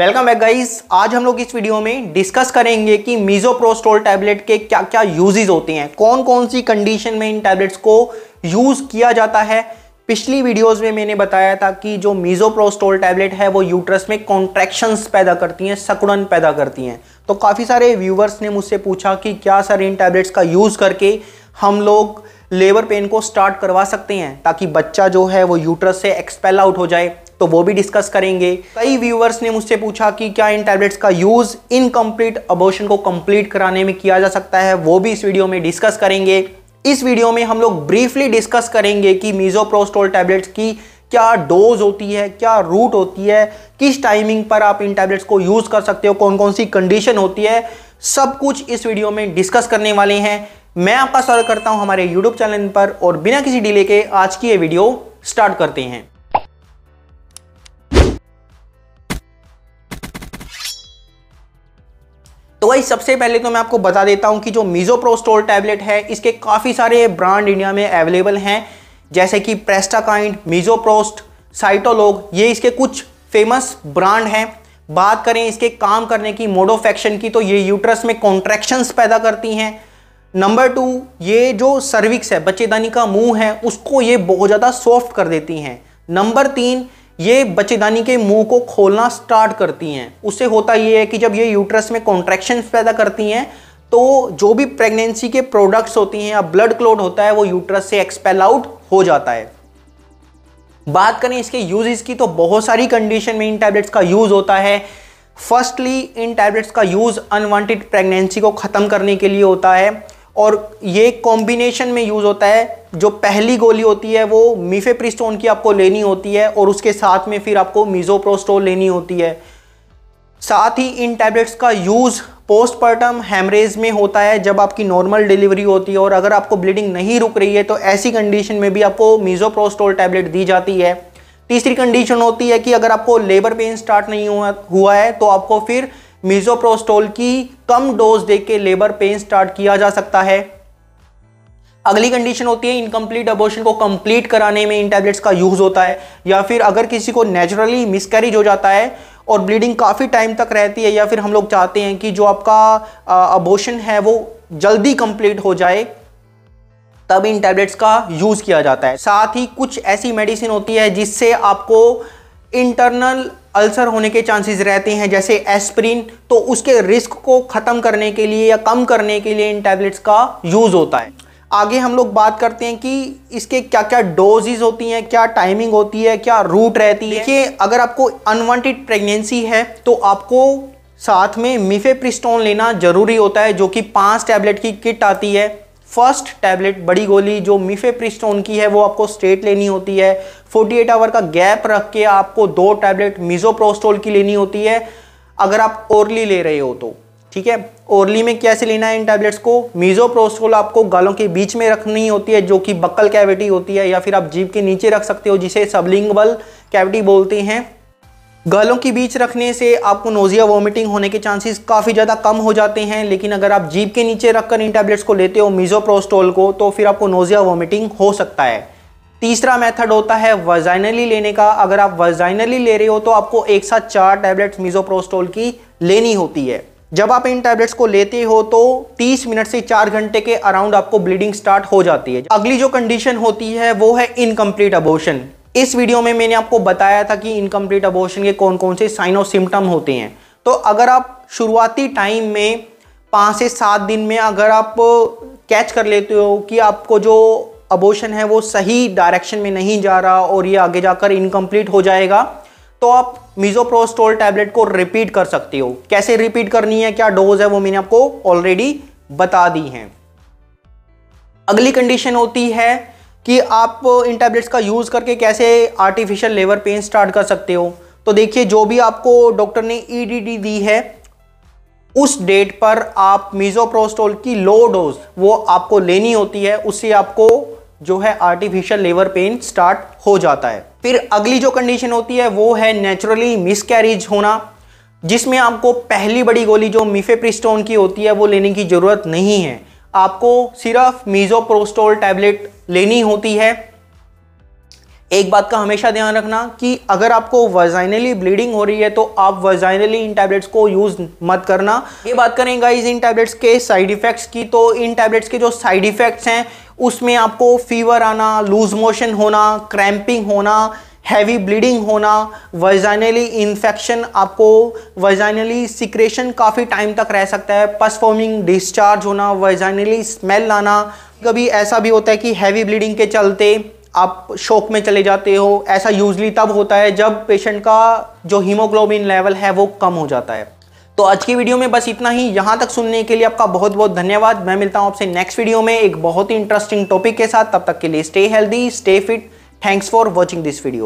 welcome back guys आज हम लोग इस वीडियो में डिस्कस करेंगे कि मीजोप्रोस्टोल टैबलेट के क्या क्या यूजेज होते हैं कौन कौन सी कंडीशन में इन टैबलेट्स को यूज़ किया जाता है पिछली वीडियोस में मैंने बताया था कि जो मीजोप्रोस्टोल टैबलेट है वो यूट्रस में कॉन्ट्रैक्शंस पैदा करती हैं सकुड़न पैदा करती हैं तो काफ़ी सारे व्यूवर्स ने मुझसे पूछा कि क्या सर इन टैबलेट्स का यूज़ करके हम लोग लेबर पेन को स्टार्ट करवा सकते हैं ताकि बच्चा जो है वो यूट्रस से एक्सपेल आउट हो जाए तो वो भी डिस्कस करेंगे कई व्यूअर्स ने मुझसे पूछा कि क्या इन टैबलेट्स का यूज़ इनकम्प्लीट अबोशन को कंप्लीट कराने में किया जा सकता है वो भी इस वीडियो में डिस्कस करेंगे इस वीडियो में हम लोग ब्रीफली डिस्कस करेंगे कि मीजोप्रोस्टोल टैबलेट्स की क्या डोज होती है क्या रूट होती है किस टाइमिंग पर आप इन टैबलेट्स को यूज़ कर सकते हो कौन कौन सी कंडीशन होती है सब कुछ इस वीडियो में डिस्कस करने वाले हैं मैं आपका स्वागत करता हूं हमारे YouTube चैनल पर और बिना किसी डिले के आज की ये वीडियो स्टार्ट करते हैं तो वही सबसे पहले तो मैं आपको बता देता हूं कि जो मीजोप्रोस्टोल टैबलेट है इसके काफ़ी सारे ब्रांड इंडिया में अवेलेबल हैं जैसे कि प्रेस्टाकाइंड मीजोप्रोस्ट साइटोलोग ये इसके कुछ फेमस ब्रांड हैं बात करें इसके काम करने की मोडोफेक्शन की तो ये यूट्रस में कॉन्ट्रैक्शंस पैदा करती हैं नंबर टू ये जो सर्विक्स है बच्चेदानी का मुंह है उसको ये बहुत ज़्यादा सॉफ्ट कर देती हैं नंबर तीन ये बच्चेदानी के मुंह को खोलना स्टार्ट करती हैं उससे होता ये है कि जब ये यूट्रस में कॉन्ट्रैक्शन पैदा करती हैं तो जो भी प्रेगनेंसी के प्रोडक्ट्स होती हैं या ब्लड क्लोट होता है वो यूट्रस से एक्सपेल आउट हो जाता है बात करें इसके यूजेस की तो बहुत सारी कंडीशन में इन टैबलेट्स का यूज़ होता है फर्स्टली इन टैबलेट्स का यूज़ अनवांटेड प्रेगनेंसी को ख़त्म करने के लिए होता है और ये कॉम्बिनेशन में यूज़ होता है जो पहली गोली होती है वो मीफेप्रिस्टोन की आपको लेनी होती है और उसके साथ में फिर आपको मीजोप्रोस्टोल लेनी होती है साथ ही इन टैबलेट्स का यूज़ पोस्टपार्टम हैमरेज में होता है जब आपकी नॉर्मल डिलीवरी होती है और अगर आपको ब्लीडिंग नहीं रुक रही है तो ऐसी कंडीशन में भी आपको मीजोप्रोस्टोल टैबलेट दी जाती है तीसरी कंडीशन होती है कि अगर आपको लेबर पेन स्टार्ट नहीं हुआ हुआ है तो आपको फिर मिजोप्रोस्टोल की कम डोज देके लेबर पेन स्टार्ट किया जा सकता है अगली कंडीशन होती है इनकम्प्लीट अबोशन को कंप्लीट कराने में इन टैबलेट्स का यूज़ होता है या फिर अगर किसी को नेचुरली मिसकैरेज हो जाता है और ब्लीडिंग काफ़ी टाइम तक रहती है या फिर हम लोग चाहते हैं कि जो आपका अबोशन है वो जल्दी कंप्लीट हो जाए तब इन टैबलेट्स का यूज़ किया जाता है साथ ही कुछ ऐसी मेडिसिन होती है जिससे आपको इंटरनल अल्सर होने के चांसेस रहते हैं जैसे एस्प्रिन तो उसके रिस्क को ख़त्म करने के लिए या कम करने के लिए इन टैबलेट्स का यूज़ होता है आगे हम लोग बात करते हैं कि इसके क्या क्या डोजेज होती हैं क्या टाइमिंग होती है क्या रूट रहती है कि अगर आपको अनवांटेड प्रेगनेंसी है तो आपको साथ में मिफेप्रिस्टोन लेना ज़रूरी होता है जो कि पाँच टैबलेट की किट आती है फर्स्ट टैबलेट बड़ी गोली जो मिफेप्रिस्टोन की है वो आपको स्ट्रेट लेनी होती है 48 आवर का गैप रख के आपको दो टैबलेट मिजोप्रोस्टोल की लेनी होती है अगर आप ओरली ले रहे हो तो ठीक है ओरली में कैसे लेना है इन टैबलेट्स को मिजोप्रोस्टोल आपको गालों के बीच में रखनी होती है जो कि बक्कल कैविटी होती है या फिर आप जीप के नीचे रख सकते हो जिसे सबलिंग कैविटी बोलते हैं गालों के बीच रखने से आपको नोजिया वॉमिटिंग होने के चांसेस काफ़ी ज़्यादा कम हो जाते हैं लेकिन अगर आप जीप के नीचे रखकर इन टैबलेट्स को लेते हो मिजोप्रोस्टोल को तो फिर आपको नोजिया वॉमिटिंग हो सकता है तीसरा मेथड होता है वजाइनली लेने का अगर आप वजाइनली ले रहे हो तो आपको एक साथ चार टैबलेट्स मिजोप्रोस्टोल की लेनी होती है जब आप इन टैबलेट्स को लेते हो तो 30 मिनट से 4 घंटे के अराउंड आपको ब्लीडिंग स्टार्ट हो जाती है अगली जो कंडीशन होती है वो है इनकम्प्लीट अबोशन इस वीडियो में मैंने आपको बताया था कि इनकम्प्लीट अबॉर्शन के कौन कौन से साइन और सिम्टम होते हैं तो अगर आप शुरुआती टाइम में पाँच से सात दिन में अगर आप कैच कर लेते हो कि आपको जो अबोशन है वो सही डायरेक्शन में नहीं जा रहा और ये आगे जाकर इनकम्प्लीट हो जाएगा तो आप मिजोप्रोस्टोल टैबलेट को रिपीट कर सकते हो कैसे रिपीट करनी है क्या डोज है वो मैंने आपको ऑलरेडी बता दी है अगली कंडीशन होती है कि आप इन टैबलेट्स का यूज़ करके कैसे आर्टिफिशियल लेवर पेन स्टार्ट कर सकते हो तो देखिए जो भी आपको डॉक्टर ने ईडीडी e दी है उस डेट पर आप मीजोप्रोस्टोल की लो डोज वो आपको लेनी होती है उससे आपको जो है आर्टिफिशियल लेवर पेन स्टार्ट हो जाता है फिर अगली जो कंडीशन होती है वो है नेचुरली मिसकैरेज होना जिसमें आपको पहली बड़ी गोली जो मिफेप्रिस्टोन की होती है वो लेने की ज़रूरत नहीं है आपको सिर्फ मीजोप्रोस्टोल टैबलेट लेनी होती है एक बात का हमेशा ध्यान रखना कि अगर आपको वर्जाइनली ब्लीडिंग हो रही है तो आप वर्जाइनली इन टैबलेट्स को यूज़ मत करना ये बात करें गाइज इन टैबलेट्स के साइड इफ़ेक्ट्स की तो इन टैबलेट्स के जो साइड इफ़ेक्ट्स हैं उसमें आपको फीवर आना लूज मोशन होना क्रैम्पिंग होना हैवी ब्लीडिंग होना वर्जाइनली इन्फेक्शन आपको वर्जाइनली सिक्रेशन काफ़ी टाइम तक रह सकता है पसफॉर्मिंग डिस्चार्ज होना वर्जाइनली स्मेल आना कभी ऐसा भी होता है कि हैवी ब्लीडिंग के चलते आप शोक में चले जाते हो ऐसा यूजली तब होता है जब पेशेंट का जो हीमोग्लोबिन लेवल है वो कम हो जाता है तो आज की वीडियो में बस इतना ही यहाँ तक सुनने के लिए आपका बहुत बहुत धन्यवाद मैं मिलता हूँ आपसे नेक्स्ट वीडियो में एक बहुत ही इंटरेस्टिंग टॉपिक के साथ तब तक के लिए stay healthy stay fit thanks for watching this video